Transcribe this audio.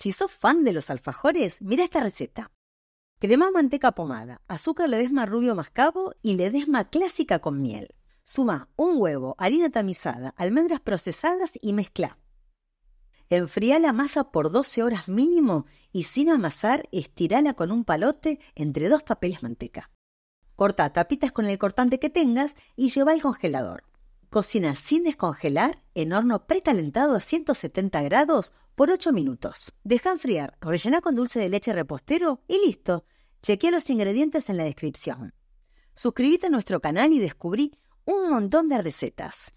Si sos fan de los alfajores, mira esta receta. Crema manteca pomada, azúcar ledesma rubio mascabo y ledesma clásica con miel. Suma un huevo, harina tamizada, almendras procesadas y mezcla. Enfría la masa por 12 horas mínimo y sin amasar estirala con un palote entre dos papeles manteca. Corta tapitas con el cortante que tengas y lleva al congelador. Cocina sin descongelar en horno precalentado a 170 grados por 8 minutos. Deja enfriar, rellena con dulce de leche repostero y listo. Chequea los ingredientes en la descripción. Suscríbete a nuestro canal y descubrí un montón de recetas.